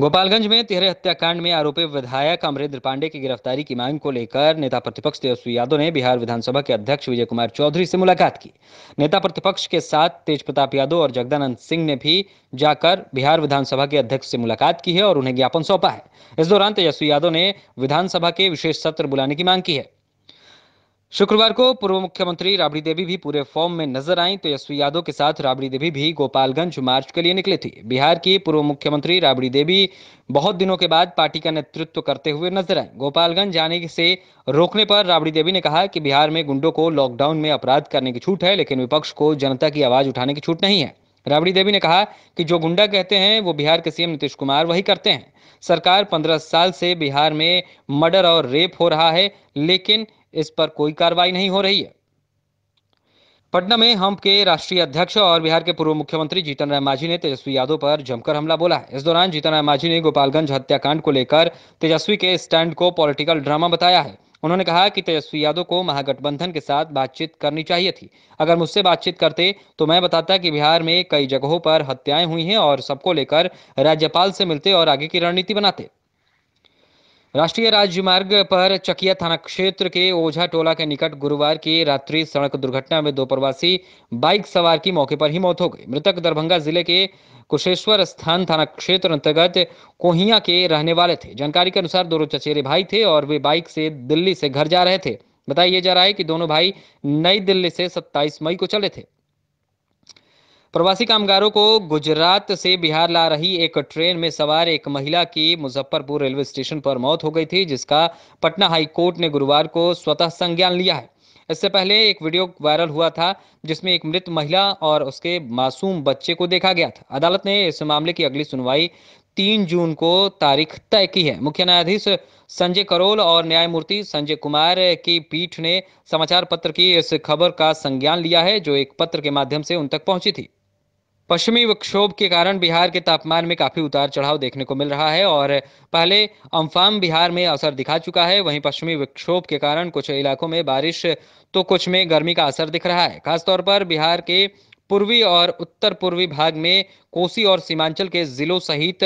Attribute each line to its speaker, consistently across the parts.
Speaker 1: गोपालगंज में तिहरे हत्याकांड में आरोपी विधायक अमरेंद्र पांडे की गिरफ्तारी की मांग को लेकर नेता प्रतिपक्ष तेजस्वी यादव ने बिहार विधानसभा के अध्यक्ष विजय कुमार चौधरी से मुलाकात की नेता प्रतिपक्ष के साथ तेज प्रताप यादव और जगदानंद सिंह ने भी जाकर बिहार विधानसभा के अध्यक्ष से मुलाकात की है और उन्हें ज्ञापन सौंपा है इस दौरान तेजस्वी यादव ने विधानसभा के विशेष सत्र बुलाने की मांग की है शुक्रवार को पूर्व मुख्यमंत्री राबड़ी देवी भी पूरे फॉर्म में नजर आई तो यशवी यादव के साथ राबड़ी देवी भी गोपालगंज मार्च के लिए निकली थी बिहार की पूर्व मुख्यमंत्री राबड़ी देवी बहुत दिनों के बाद पार्टी का नेतृत्व करते हुए नजर आए गोपालगंज जाने से रोकने पर राबड़ी देवी ने कहा कि बिहार में गुंडों को लॉकडाउन में अपराध करने की छूट है लेकिन विपक्ष को जनता की आवाज उठाने की छूट नहीं है राबड़ी देवी ने कहा कि जो गुंडा कहते हैं वो बिहार के सीएम नीतीश कुमार वही करते हैं सरकार पंद्रह साल से बिहार में मर्डर और रेप हो रहा है लेकिन इस पर कोई कार्रवाई नहीं हो रही है पटना में हम के राष्ट्रीय अध्यक्ष और बिहार के पूर्व मुख्यमंत्री जीतन राय मांझी ने तेजस्वी यादव पर जमकर हमला बोला है इस दौरान जीतन राय मांझी ने गोपालगंज हत्याकांड को लेकर तेजस्वी के स्टैंड को पॉलिटिकल ड्रामा बताया है उन्होंने कहा कि तेजस्वी यादव को महागठबंधन के साथ बातचीत करनी चाहिए थी अगर मुझसे बातचीत करते तो मैं बताता कि बिहार में कई जगहों पर हत्याएं हुई हैं और सबको लेकर राज्यपाल से मिलते और आगे की रणनीति बनाते राष्ट्रीय राजमार्ग पर चकिया थाना क्षेत्र के ओझा टोला के निकट गुरुवार की रात्रि सड़क दुर्घटना में दो प्रवासी बाइक सवार की मौके पर ही मौत हो गई मृतक दरभंगा जिले के कुशेश्वर स्थान थाना क्षेत्र अंतर्गत कोहिया के रहने वाले थे जानकारी के अनुसार दोनों चचेरे भाई थे और वे बाइक से दिल्ली से घर जा रहे थे बताया जा रहा है कि दोनों भाई नई दिल्ली से 27 मई को चले थे प्रवासी कामगारों को गुजरात से बिहार ला रही एक ट्रेन में सवार एक महिला की मुजफ्फरपुर रेलवे स्टेशन पर मौत हो गई थी जिसका पटना हाई कोर्ट ने गुरुवार को स्वतः संज्ञान लिया है इससे पहले एक वीडियो वायरल हुआ था जिसमें एक मृत महिला और उसके मासूम बच्चे को देखा गया था अदालत ने इस मामले की अगली सुनवाई तीन जून को तारीख तय की है मुख्य न्यायाधीश संजय करोल और न्यायमूर्ति संजय कुमार की पीठ ने समाचार पत्र की इस खबर का संज्ञान लिया है जो एक पत्र के माध्यम से उन तक पहुंची थी पश्चिमी विक्षोभ के कारण बिहार के तापमान में काफी उतार चढ़ाव देखने को मिल रहा है और पहले अम्फान बिहार में असर दिखा चुका है वहीं पश्चिमी विक्षोभ के कारण कुछ इलाकों में बारिश तो कुछ में गर्मी का असर दिख रहा है खासतौर पर बिहार के पूर्वी और उत्तर पूर्वी भाग में कोसी और सीमांचल के जिलों सहित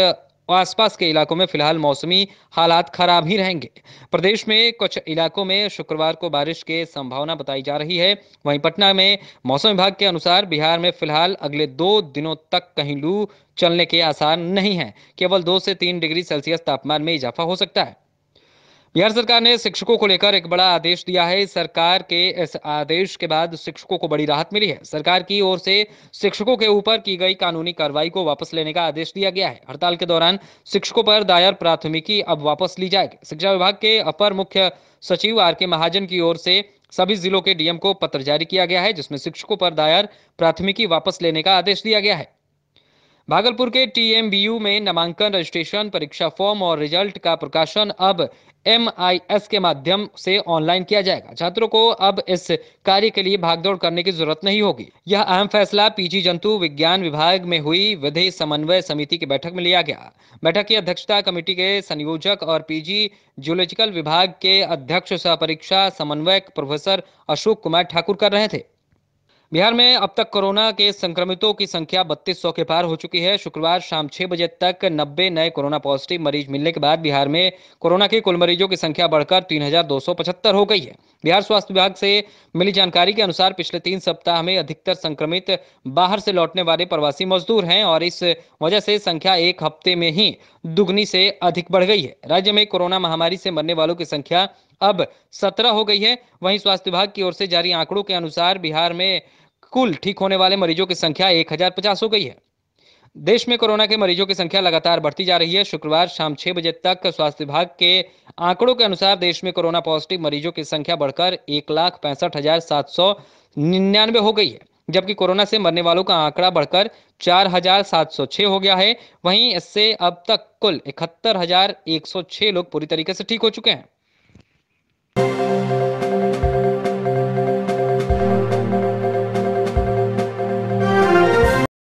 Speaker 1: और आसपास के इलाकों में फिलहाल मौसमी हालात खराब ही रहेंगे प्रदेश में कुछ इलाकों में शुक्रवार को बारिश की संभावना बताई जा रही है वहीं पटना में मौसम विभाग के अनुसार बिहार में फिलहाल अगले दो दिनों तक कहीं लू चलने के आसार नहीं है केवल दो से तीन डिग्री सेल्सियस तापमान में इजाफा हो सकता है बिहार सरकार ने शिक्षकों को लेकर एक बड़ा आदेश दिया है सरकार के इस आदेश के बाद शिक्षकों को बड़ी राहत मिली है सरकार की ओर से शिक्षकों के ऊपर की गई कानूनी कार्रवाई को वापस लेने का आदेश दिया गया है हड़ताल के दौरान शिक्षकों पर दायर प्राथमिकी अब वापस ली जाएगी शिक्षा विभाग के अपर मुख्य सचिव आर के महाजन की ओर से सभी जिलों के डीएम को पत्र जारी किया गया है जिसमें शिक्षकों पर दायर प्राथमिकी वापस लेने का आदेश दिया गया है भागलपुर के टीएमबीयू में नामांकन रजिस्ट्रेशन परीक्षा फॉर्म और रिजल्ट का प्रकाशन अब एमआईएस के माध्यम से ऑनलाइन किया जाएगा छात्रों को अब इस कार्य के लिए भागदौड़ करने की जरूरत नहीं होगी यह अहम फैसला पीजी जंतु विज्ञान विभाग में हुई विधि समन्वय समिति की बैठक में लिया गया बैठक की अध्यक्षता कमेटी के संयोजक और पीजी जूलॉजिकल विभाग के अध्यक्ष सह परीक्षा समन्वयक प्रोफेसर अशोक कुमार ठाकुर कर रहे थे बिहार में अब तक कोरोना के संक्रमितों की संख्या बत्तीस सौ के पार हो चुकी है शुक्रवार शाम छह बजे तक नब्बे नए कोरोना पॉजिटिव मरीज मिलने के बाद बिहार में कोरोना के कुल मरीजों की संख्या बढ़कर तीन हजार दो सौ पचहत्तर हो गई है बिहार स्वास्थ्य विभाग से मिली जानकारी के अनुसार पिछले तीन सप्ताह में अधिकतर संक्रमित बाहर से लौटने वाले प्रवासी मजदूर हैं और इस वजह से संख्या एक हफ्ते में ही दुगनी से अधिक बढ़ गई है राज्य में कोरोना महामारी से मरने वालों की संख्या अब सत्रह हो गई है वहीं स्वास्थ्य विभाग की ओर से जारी आंकड़ों के अनुसार बिहार में कुल ठीक होने वाले मरीजों की संख्या एक हजार पचास हो गई है देश में कोरोना के मरीजों की संख्या लगातार बढ़ती जा रही है शुक्रवार शाम छह बजे तक स्वास्थ्य विभाग के आंकड़ों के अनुसार देश में कोरोना पॉजिटिव मरीजों की संख्या बढ़कर एक लाख पैंसठ हजार सात सौ निन्यानवे हो गई है जबकि कोरोना से मरने वालों का आंकड़ा बढ़कर चार हजार सात सौ छह हो गया है वहीं इससे अब तक कुल इकहत्तर हजार एक सौ छह लोग पूरी तरीके से ठीक हो चुके हैं